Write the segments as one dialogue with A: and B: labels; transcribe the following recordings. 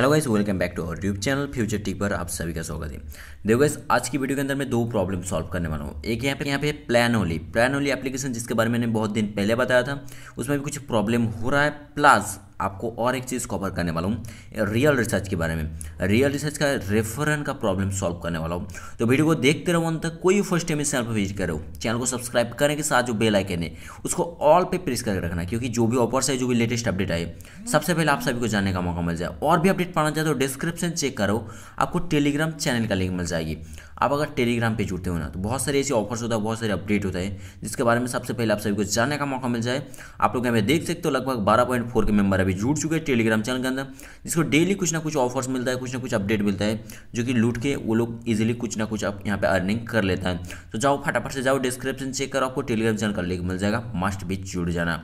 A: Hello guys welcome back to our YouTube channel future tick पर आप सभी का स्वागत है देखो गाइस आज की वीडियो के अंदर मैं दो प्रॉब्लम सॉल्व करने वाला हूँ एक यहाँ पे यहाँ पे plan Oli plan Oli application जिसके बारे में मैंने बहुत दिन पहले बताया था उसमें भी कुछ प्रॉब्लम हो रहा है प्लस आपको और एक चीज़ कवर करने वाला हूँ रियल रिसर्च के बारे में रियल रिसर्च का रेफरन का प्रॉब्लम सॉल्व करने वाला हूँ तो वीडियो को देखते रहो अंत तक कोई फर्स्ट टाइम इस चैनल पर विजिट करो चैनल को सब्सक्राइब करने के साथ जो बेल आइकन है उसको ऑल पे प्रेस करके रखना क्योंकि जो भी ऑफर्स है जो भी लेटेस्ट अपडेट आए सबसे पहले आप सभी को जानने का मौका मिल जाए और भी अपडेट पाना चाहते हो डिस्क्रिप्शन चेक करो आपको टेलीग्राम चैनल का लिंक मिल जाएगी आप अगर टेलीग्राम पे जुड़ते हो ना तो बहुत सारे ऐसे ऑफर्स होता है बहुत सारे अपडेट होता है जिसके बारे में सबसे पहले आप सभी को जानने का मौका मिल जाए आप लोग यहाँ पे देख सकते हो लगभग बारह पॉइंट फोर के मेंबर अभी अभी जुड़ चुके हैं टेलीग्राम चैनल के अंदर जिसको डेली कुछ ना कुछ ऑफर्स मिलता है कुछ ना कुछ अपडेट मिलता है जो कि लूट के वो लोग इजिली कुछ ना कुछ यहाँ पे अर्निंग कर लेता है तो जाओ फटाफट से जाओ डिस्क्रिप्शन चेक करो आपको टेलीग्राम चैनल का लिंक मिल जाएगा मस्ट भी जुड़ जाना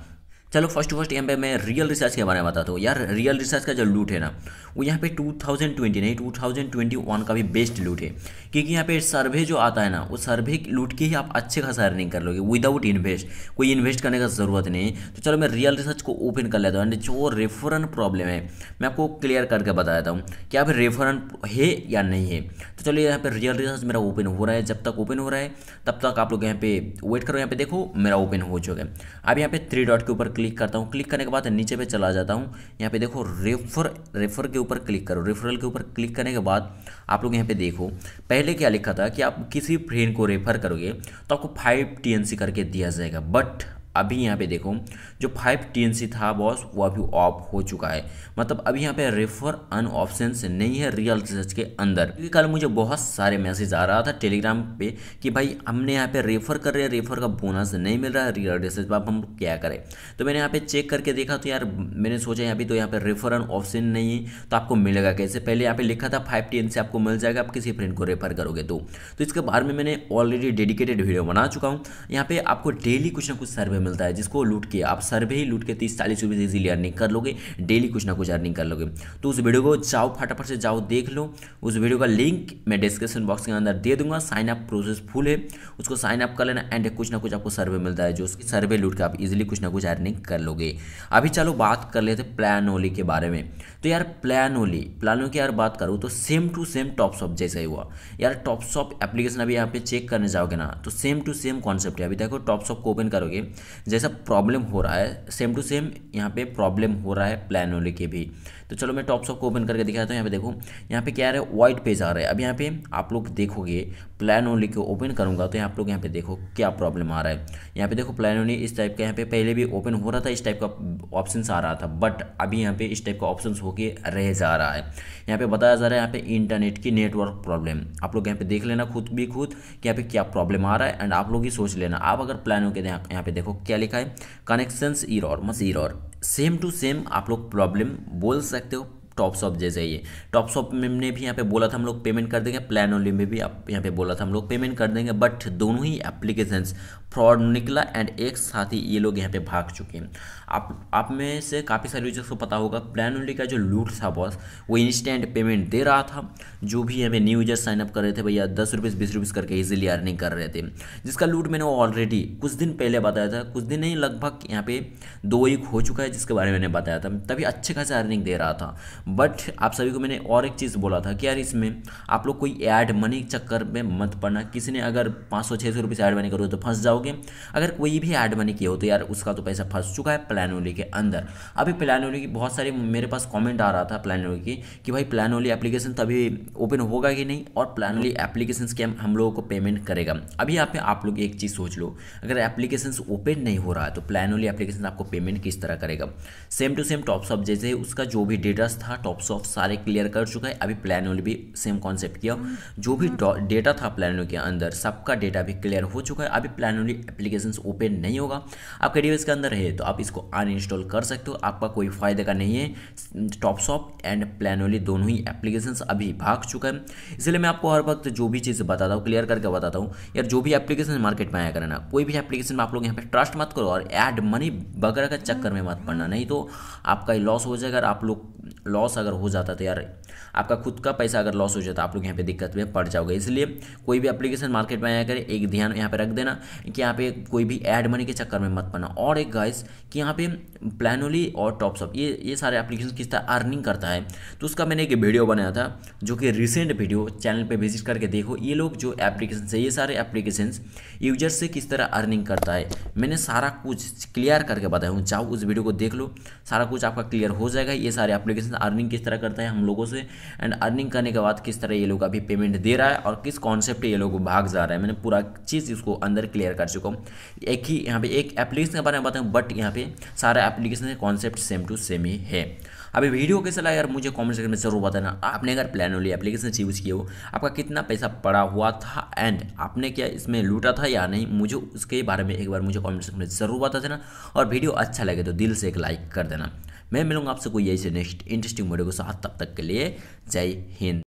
A: चलो फर्स्ट फर्स्ट यहाँ पे मैं रियल रिसर्च के बारे में बताता हूँ यार रियल रिसर्च का जो लूट है ना वो यहाँ पे 2020 नहीं 2021 का भी बेस्ट लूट है क्योंकि यहाँ पे सर्वे जो आता है ना वो सर्वे लूट की ही आप अच्छे खासा अर्निंग कर लोगे विदाउट इन्वेस्ट कोई इन्वेस्ट करने का ज़रूरत नहीं तो चलो मैं रियल रिसर्च को ओपन कर लेता हूँ एंड जो रेफरन प्रॉब्लम है मैं आपको क्लियर करके बता देता हूँ कि आप रेफरन है या नहीं है तो चलो यहाँ पर रियल रिसर्च मेरा ओपन हो रहा है जब तक ओपन हो रहा है तब तक आप लोग यहाँ पे वेट करो यहाँ पे देखो मेरा ओपन हो चुका है अब यहाँ पे थ्री डॉट के ऊपर क्लिक करता हूँ क्लिक करने के बाद नीचे पे चला जाता हूँ यहाँ पे देखो रेफर रेफर के ऊपर क्लिक करो रेफरल के ऊपर क्लिक करने के बाद आप लोग यहाँ पे देखो पहले क्या लिखा था कि आप किसी फ्रेंड को रेफर करोगे तो आपको फाइव टी करके दिया जाएगा बट अभी यहाँ पे देखो जो फाइव टी था बॉस वो अभी ऑफ हो चुका है मतलब अभी यहाँ पे रेफर अन ऑप्शन नहीं है रियल रिसर्च के अंदर क्योंकि कल मुझे बहुत सारे मैसेज आ रहा था टेलीग्राम पे कि भाई हमने यहाँ पे रेफर कर रहे हैं रेफर का बोनस नहीं मिल रहा है रियल रिसर्च आप हम क्या करें तो मैंने यहाँ पे चेक करके देखा तो यार मैंने सोचा यहाँ पे तो यहाँ पे रेफर अन ऑप्शन नहीं है तो आपको मिलेगा कैसे पहले यहाँ पे लिखा था फाइव टी आपको मिल जाएगा आप किसी फ्रेंड को रेफर करोगे तो, तो इसके बारे में मैंने ऑलरेडी डेडिकेटेड वीडियो बना चुका हूँ यहाँ पे आपको डेली कुछ ना कुछ सर्वे मिलता है जिसको लूट के आप सर्वे ही लूट के तीस चालीस रुपये ईजिली अर्निंग कर लोगे डेली कुछ ना कुछ अर्निंग कर लोगे तो उस वीडियो को जाओ फटाफट से जाओ देख लो उस वीडियो का लिंक मैं डिस्क्रिप्शन बॉक्स के अंदर दे दूंगा साइन अप प्रोसेस फुल है उसको साइन अप कर लेना एंड कुछ ना कुछ आपको सर्वे मिलता है जो उसकी सर्वे लूट के आप इजिली कुछ ना कुछ अर्निंग कर लोगे अभी चलो बात कर लेते प्लान ओली के बारे में तो यार प्लान ओली प्लानों की यार बात करूँ तो same to same top shop जैसा ही हुआ यार टॉप शॉप एप्लीकेशन अभी यहाँ पे चेक करने जाओगे ना तो सेम टू सेम कॉन्सेप्ट है अभी देखो टॉप शॉप को ओपन करोगे जैसा प्रॉब्लम हो रहा है सेम टू सेम यहाँ पे प्रॉब्लम हो रहा है प्लान वाले के भी तो चलो मैं टॉप शॉप को ओपन करके दिखाता हूँ यहाँ पे देखो यहाँ पे क्या आ रहा है वाइट पेज आ रहा है अब यहाँ पे आप लोग देखोगे प्लान ओनली को ओपन करूँगा तो यहाँ आप लोग यहाँ पे देखो क्या प्रॉब्लम आ रहा है यहाँ पे देखो प्लान ओनली इस टाइप का यहाँ पे पहले भी ओपन हो रहा था इस टाइप का ऑप्शन आ रहा था बट अभी यहाँ पे इस टाइप का ऑप्शन होके रह जा रहा है यहाँ पे बताया जा रहा है यहाँ पे इंटरनेट की नेटवर्क प्रॉब्लम आप लोग यहाँ पे देख लेना खुद भी खुद कि यहाँ पे क्या प्रॉब्लम आ रहा है एंड आप लोग ही सोच लेना आप अगर प्लान ओके के यहाँ पे देखो क्या लिखा है कनेक्शंस और मस और सेम टू सेम आप लोग प्रॉब्लम बोल सकते हो टॉप शॉप जैसे ये टॉप शॉप में भी यहाँ पे बोला था हम लोग पेमेंट कर देंगे प्लान ओनली में भी आप यहाँ पे बोला था हम लोग पेमेंट कर देंगे बट दोनों ही एप्लीकेशंस फ्रॉड निकला एंड एक साथ ही ये लोग यहाँ पे भाग चुके हैं आप आप में से काफ़ी सारे यूजर्स को पता होगा प्लान ओनली का जो लूट था बॉस वो इंस्टेंट पेमेंट दे रहा था जो भी यहाँ पे न्यू यूजर्स साइनअप कर रहे थे भैया दस रुपीज़ बीस रुपीज़ करके ईजिली अर्निंग कर रहे थे जिसका लूट मैंने ऑलरेडी कुछ दिन पहले बताया था कुछ दिन नहीं लगभग यहाँ पे दो वीक हो चुका है जिसके बारे में मैंने बताया था तभी अच्छे खासे अर्निंग दे रहा था बट आप सभी को मैंने और एक चीज़ बोला था कि यार इसमें आप लोग कोई ऐड मनी चक्कर में मत पड़ना किसी ने अगर पाँच सौ छः सौ रुपये से ऐड मनी करो तो फंस जाओगे अगर कोई भी ऐड मनी किया हो तो यार उसका तो पैसा फंस चुका है प्लान ओली के अंदर अभी प्लान ओली की बहुत सारी मेरे पास कॉमेंट आ रहा था प्लान ओली की कि भाई प्लान ओली एप्लीकेशन तभी ओपन होगा कि नहीं और प्लान ओली एप्लीकेशन के हम लोगों को पेमेंट करेगा अभी यहाँ पे आप लोग एक चीज़ सोच लो अगर एप्लीकेशन ओपन नहीं हो रहा है तो प्लान ओली एप्लीकेशन आपको पेमेंट किस तरह करेगा सेम टू सेम टॉप सब जैसे उसका जो भी डेटास था था टॉप सॉफ्ट सारे क्लियर कर चुका है अभी प्लानो भी सेम कॉन्सेप्ट किया हम्म। जो भी डेटा था प्लानो के अंदर सबका डेटा भी क्लियर हो चुका है अभी प्लानोली एप्लीकेशन ओपन नहीं होगा आपके डिवाइस के अंदर है तो आप इसको अनइंस्टॉल कर सकते हो आपका कोई फायदे का नहीं है टॉप टॉपसॉप एंड प्लानोली दोनों ही एप्लीकेशन अभी भाग चुका है इसलिए मैं आपको हर वक्त जो भी चीज़ बताता हूँ क्लियर करके बताता हूँ यार जो भी एप्लीकेशन मार्केट में आया करना कोई भी एप्लीकेशन में आप लोग यहाँ पर ट्रस्ट मत करो और एड मनी वगैरह का चक्कर में मत पड़ना नहीं तो आपका लॉस हो जाएगा आप लोग लॉस लॉस अगर हो जाता तो यार आपका खुद का पैसा अगर लॉस हो जाता आप लोग यहाँ पे दिक्कत में पड़ जाओगे इसलिए कोई भी एप्लीकेशन मार्केट में आया करें एक ध्यान यहाँ पे रख देना कि यहाँ पे कोई भी एड मनी के चक्कर में मत पड़ना और एक गाइस कि यहाँ पे प्लानोली और टॉपसॉप ये ये सारे एप्लीकेशन किस तरह अर्निंग करता है तो उसका मैंने एक वीडियो बनाया था जो कि रिसेंट वीडियो चैनल पर विजिट करके देखो ये लोग जो एप्लीकेशन है ये सारे एप्लीकेशन यूजर से किस तरह अर्निंग करता है मैंने सारा कुछ क्लियर करके बताया हूँ चाहो उस वीडियो को देख लो सारा कुछ आपका क्लियर हो जाएगा ये सारे एप्लीकेशन अर्निंग अर्निंग किस तरह करता है हम लोगों से एंड अर्निंग करने के बाद किस तरह ये लोग अभी पेमेंट दे रहा है और किस कॉन्सेप्ट ये लोग भाग जा रहे है मैंने पूरा चीज़ इसको अंदर क्लियर कर चुका हूँ एक ही यहाँ पे एक एप्लीकेशन के बारे में बताऊँ बट यहाँ पे सारा application concept same to same ही है अभी वीडियो कैसा लगा यार मुझे कमेंट सेक्शन में जरूर बताना आपने अगर प्लान वाली एप्लीकेशन से यूज़ किए हो आपका कितना पैसा पड़ा हुआ था एंड आपने क्या इसमें लूटा था या नहीं मुझे उसके बारे में एक बार मुझे कमेंट सेक्शन में ज़रूर बता देना और वीडियो अच्छा लगे तो दिल से एक लाइक कर देना मैं मिलूंगा आप सबको यही से नेक्स्ट इंटरेस्टिंग वीडियो के साथ तब तक के लिए जय हिंद